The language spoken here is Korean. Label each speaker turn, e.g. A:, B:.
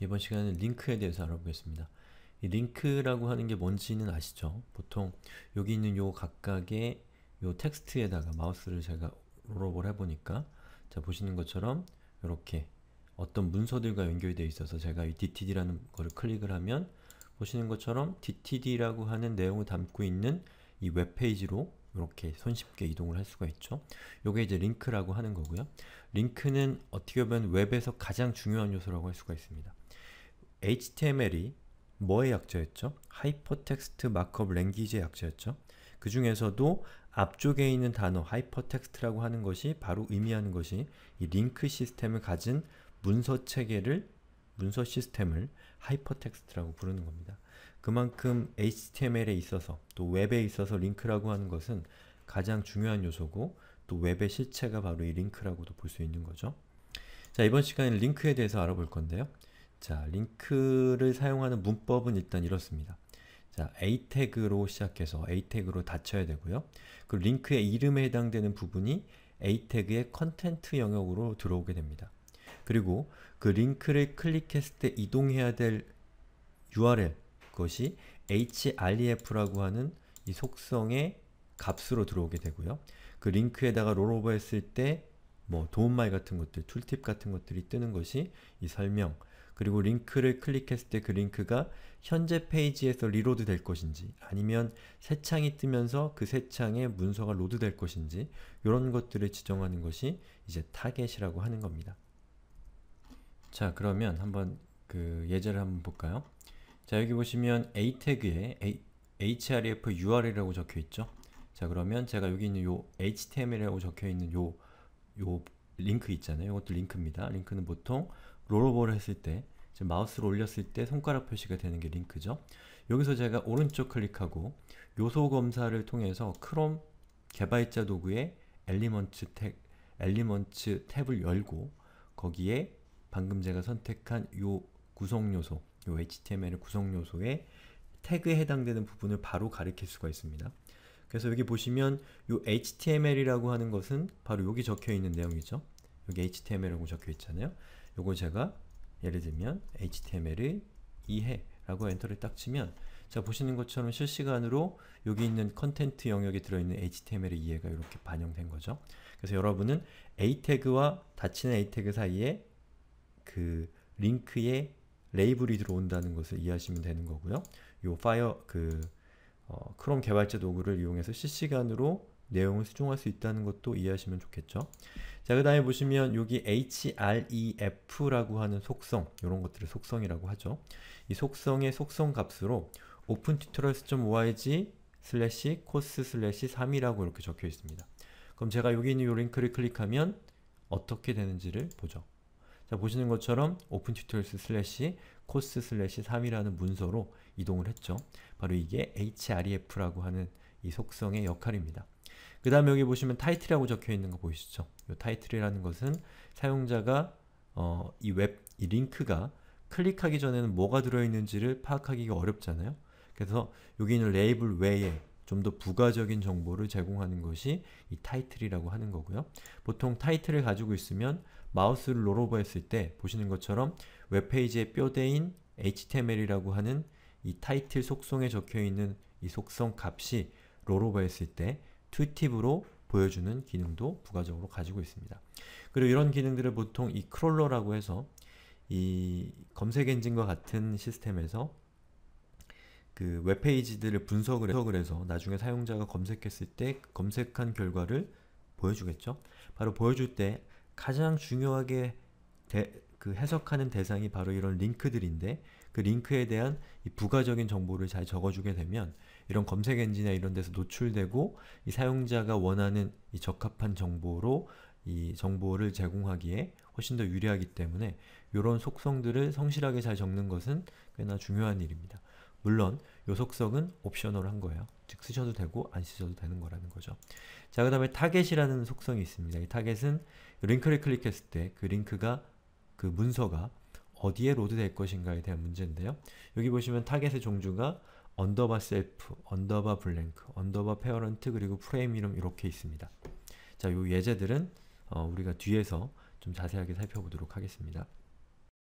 A: 이번 시간에는 링크에 대해서 알아보겠습니다. 이 링크라고 하는 게 뭔지는 아시죠? 보통 여기 있는 요 각각의 요 텍스트에다가 마우스를 제가 롤업을 해보니까 자 보시는 것처럼 이렇게 어떤 문서들과 연결 되어 있어서 제가 이 dtd라는 거를 클릭을 하면 보시는 것처럼 dtd라고 하는 내용을 담고 있는 이 웹페이지로 이렇게 손쉽게 이동을 할 수가 있죠. 요게 이제 링크라고 하는 거고요. 링크는 어떻게 보면 웹에서 가장 중요한 요소라고 할 수가 있습니다. HTML이 뭐의 약자였죠? 하이퍼텍스트 마크업 랭귀지의 약자였죠? 그 중에서도 앞쪽에 있는 단어 하이퍼텍스트라고 하는 것이 바로 의미하는 것이 이 링크 시스템을 가진 문서 체계를 문서 시스템을 하이퍼텍스트라고 부르는 겁니다. 그만큼 HTML에 있어서 또 웹에 있어서 링크라고 하는 것은 가장 중요한 요소고 또 웹의 실체가 바로 이 링크라고도 볼 수 있는 거죠. 자 이번 시간에 링크에 대해서 알아볼 건데요. 자, 링크를 사용하는 문법은 일단 이렇습니다. 자, a 태그로 시작해서 a 태그로 닫혀야 되고요. 그 링크의 이름에 해당되는 부분이 a 태그의 컨텐트 영역으로 들어오게 됩니다. 그리고 그 링크를 클릭했을 때 이동해야 될 URL 그것이 href라고 하는 이 속성의 값으로 들어오게 되고요. 그 링크에다가 롤오버 했을 때 뭐 도움말 같은 것들, 툴팁 같은 것들이 뜨는 것이 이 설명, 그리고 링크를 클릭했을 때 그 링크가 현재 페이지에서 리로드 될 것인지 아니면 새 창이 뜨면서 그 새 창에 문서가 로드될 것인지 이런 것들을 지정하는 것이 이제 타겟이라고 하는 겁니다. 자 그러면 한번 그 예제를 한번 볼까요? 자 여기 보시면 a 태그에 a, href url이라고 적혀있죠? 자 그러면 제가 여기 있는 요 html이라고 적혀있는 요 요 링크 있잖아요. 이것도 링크입니다. 링크는 보통 롤오버를 했을 때 마우스를 올렸을 때 손가락 표시가 되는 게 링크죠. 여기서 제가 오른쪽 클릭하고 요소 검사를 통해서 크롬 개발자 도구의 엘리먼츠 탭, 엘리먼츠 탭을 열고 거기에 방금 제가 선택한 요 구성 요소, 요 HTML 구성 요소의 태그에 해당되는 부분을 바로 가리킬 수가 있습니다. 그래서 여기 보시면 요 HTML이라고 하는 것은 바로 여기 적혀있는 내용이죠. 여기 HTML이라고 적혀있잖아요. 요거 제가 예를 들면 h t m l 을 이해라고 엔터를 딱 치면 자 보시는 것처럼 실시간으로 여기 있는 컨텐트 영역에 들어있는 html의 이해가 이렇게 반영된 거죠. 그래서 여러분은 a 태그와 닫히는 a 태그 사이에 그링크에 레이블이 들어온다는 것을 이해하시면 되는 거고요. 요 파이어 그 어, 크롬 개발자 도구를 이용해서 실시간으로 내용을 수정할 수 있다는 것도 이해하시면 좋겠죠. 자, 그 다음에 보시면 여기 href라고 하는 속성, 이런 것들을 속성이라고 하죠. 이 속성의 속성 값으로 opentutorials.org 슬래시 코스 슬래시 3이라고 이렇게 적혀 있습니다. 그럼 제가 여기 있는 이 링크를 클릭하면 어떻게 되는지를 보죠. 자, 보시는 것처럼 opentutorials 슬래시 코스 슬래시 3이라는 문서로 이동을 했죠. 바로 이게 href라고 하는 이 속성의 역할입니다. 그 다음에 여기 보시면 타이틀이라고 적혀 있는 거 보이시죠? 이 타이틀이라는 것은 사용자가 어, 이 웹, 이 링크가 클릭하기 전에는 뭐가 들어있는지를 파악하기가 어렵잖아요? 그래서 여기 있는 레이블 외에 좀 더 부가적인 정보를 제공하는 것이 이 타이틀이라고 하는 거고요. 보통 타이틀을 가지고 있으면 마우스를 롤오버 했을 때 보시는 것처럼 웹페이지의 뼈대인 HTML이라고 하는 이 타이틀 속성에 적혀있는 이 속성 값이 롤오버 했을 때 튜팁으로 보여주는 기능도 부가적으로 가지고 있습니다. 그리고 이런 기능들을 보통 이 크롤러라고 해서 이 검색 엔진과 같은 시스템에서 그 웹페이지들을 분석을 해서 나중에 사용자가 검색했을 때 검색한 결과를 보여주겠죠? 바로 보여줄 때 가장 중요하게 대, 그 해석하는 대상이 바로 이런 링크들인데 그 링크에 대한 부가적인 정보를 잘 적어주게 되면 이런 검색 엔진이나 이런 데서 노출되고 이 사용자가 원하는 이 적합한 정보로 이 정보를 제공하기에 훨씬 더 유리하기 때문에 이런 속성들을 성실하게 잘 적는 것은 꽤나 중요한 일입니다. 물론 요 속성은 옵셔널한 거예요. 즉 쓰셔도 되고 안 쓰셔도 되는 거라는 거죠. 자그 다음에 타겟이라는 속성이 있습니다. 이 타겟은 링크를 클릭했을 때 그 링크가 그 문서가 어디에 로드될 것인가에 대한 문제인데요. 여기 보시면 타겟의 종주가 언더바 셀프, 언더바 블랭크, 언더바 페어런트 그리고 프레임 이름 이렇게 있습니다. 자, 요 예제들은 어, 우리가 뒤에서 좀 자세하게 살펴보도록 하겠습니다.